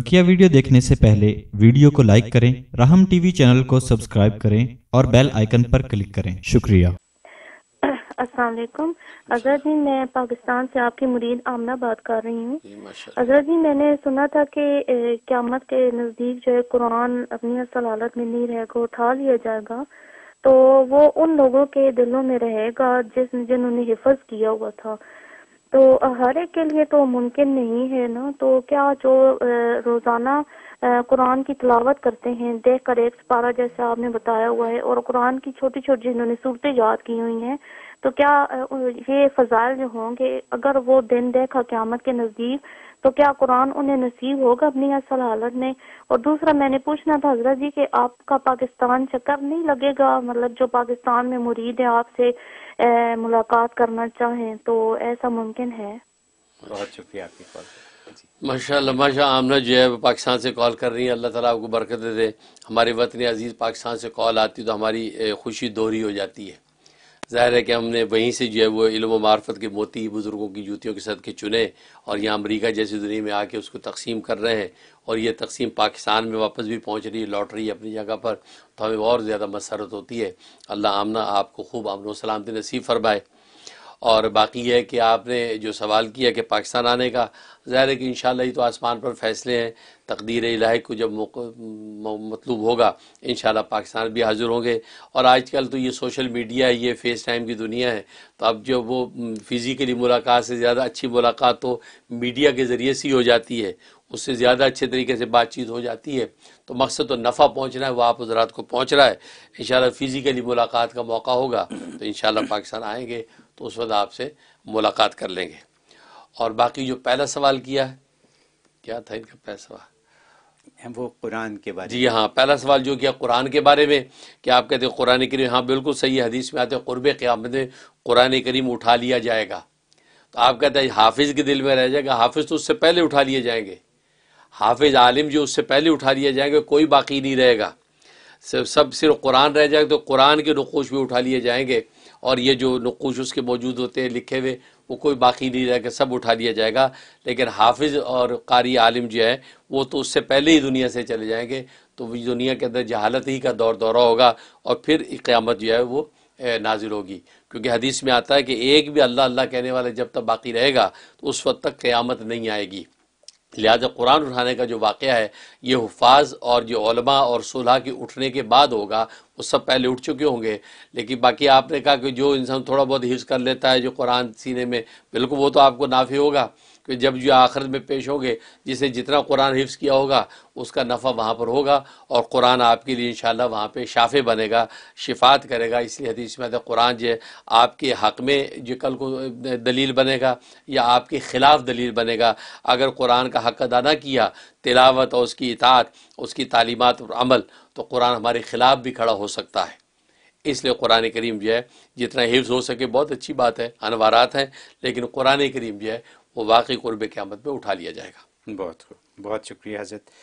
बकिया वीडियो देखने से पहले वीडियो को लाइक करें राहम टीवी चैनल को सब्सक्राइब करें और बेल आइकन पर क्लिक करें शुक्रिया अस्सलाम वालेकुम अजहर जी मैं पाकिस्तान से आपकी मुरीद आमना बात कर रही हूँ अजहर जी मैंने सुना था कि क्यामत के नज़दीक जो है कुरान अपनी असल हालत में नहीं रहेगा उठा लिया जाएगा तो वो उन लोगों के दिलों में रहेगा जिस जिन्होंने हिफज किया हुआ था तो हर एक के लिए तो मुमकिन नहीं है ना तो क्या जो रोज़ाना कुरान की तलावत करते हैं देख कर एक पारा जैसे आपने बताया हुआ है और कुरान की छोटी छोटी जिन्होंने सूरतें याद की हुई हैं तो क्या ये फजाइल जो होंगे अगर वो दिन देखा क्यामत के नज़दीक तो क्या कुरान उन्हें नसीब होगा अपनी असल हालत में और दूसरा मैंने पूछना था हजरत जी कि आपका पाकिस्तान चक्कर नहीं लगेगा मतलब जो पाकिस्तान में मुरीद है आपसे मुलाकात करना चाहें तो ऐसा मुमकिन है बहुत शुक्रिया आपकी कॉल माशा आमना जो है पाकिस्तान से कॉल कर रही है अल्लाह ताला आपको बरकत दे हमारे वतन अजीज़ पाकिस्तान से कॉल आती तो हमारी खुशी दोहरी हो जाती है ज़ाहिर है कि हमने वहीं से जो है वो इल्म मार्फत के मोती बुज़ुर्गों की जूतियों के के चुने और यहाँ अमरीका जैसी दुनिया में आके उसको तकसीम कर रहे हैं और ये तकसीम पाकिस्तान में वापस भी पहुँच रही है लौट रही है अपनी जगह पर तो हमें और ज़्यादा मसरत होती है अल्लाह आमना आपको खूब आमन सलामती नसीब फरमाए और बाकी है कि आपने जो सवाल किया कि पाकिस्तान आने का ज़ाहिर है कि इन ये तो आसमान पर फैसले हैं तकदीर इलाह को जब मतलूब होगा इन पाकिस्तान भी हाजिर होंगे और आजकल तो ये सोशल मीडिया है ये फेस टाइम की दुनिया है तो अब जो वो फ़िज़िकली मुलाकात से ज़्यादा अच्छी मुलाकात तो मीडिया के ज़रिए से ही हो जाती है उससे ज़्यादा अच्छे तरीके से बातचीत हो जाती है तो मकसद तो नफ़ा पहुँचना है वह आप हजरात को पहुँच रहा है इन फ़िज़िकली मुलाकात का मौका होगा तो इन पाकिस्तान आएँगे तो उस वक्त आपसे मुलाकात कर लेंगे और बाकी जो पहला सवाल किया है क्या था इनका पहला सवाल वो कुरान के बारे जी हाँ पहला सवाल जो किया कुरान के बारे में कि आप कहते हैं कुरान करीम हाँ बिल्कुल सही है हदीस में आते हैं क़ुरब क़्यामत में कुरान करीम उठा लिया जाएगा तो आप कहते हैं हाफिज़ के दिल में रह जाएगा हाफिज़ तो उससे पहले उठा लिए जाएंगे हाफिज़ आलिम जो उससे पहले उठा लिए जाएंगे कोई बाकी नहीं रहेगा सब सिर्फ कुरान रह जाएगा तो कुरान के नकोश भी उठा लिए जाएंगे और ये जो नकोश उसके मौजूद होते हैं लिखे हुए वो कोई बाकी नहीं रह सब उठा लिया जाएगा लेकिन हाफिज़ और कारी आलिम जो है वो तो उससे पहले ही दुनिया से चले जाएंगे तो दुनिया के अंदर जहालत ही का दौर दौरा होगा और फिर क़्यामत जो है वो नाजिल होगी क्योंकि हदीस में आता है कि एक भी अल्लाह अल्लाह कहने वाला जब तक बाकी रहेगा तो उस वक्त तक क़्यामत नहीं आएगी लिहाजा कुरान उठाने का जो वाक़ है ये हफाज और जो और सुलह के उठने के बाद होगा वो सब पहले उठ चुके होंगे लेकिन बाकी आपने कहा कि जो इंसान थोड़ा बहुत हिज कर लेता है जो कुरान सीने में बिल्कुल वो तो आपको नाफी होगा कि जब जो आखिरत में पेश होंगे जिसे जितना कुरान हिफ्स किया होगा उसका नफ़ा वहाँ पर होगा और कुरान आपके लिए इन शाला वहाँ पर शाफे बनेगा शिफात करेगा इसलिए हदीस में कुरान जो आपके हक़ में जो कल को दलील बनेगा या आपके ख़िलाफ़ दलील बनेगा अगर कुरान का हक़ अदा ना किया तिलावत और उसकी इतात उसकी तालीमत और अमल तो कुरान हमारे ख़िलाफ़ भी खड़ा हो सकता है इसलिए कुरान करीम जो है जितना हिफ्ज़ हो सके बहुत अच्छी बात है अनवारात हैं लेकिन कुरान करीम जो है वो वाकई क़ुरब क़्यामत में उठा लिया जाएगा बहुत बहुत शुक्रिया हजरत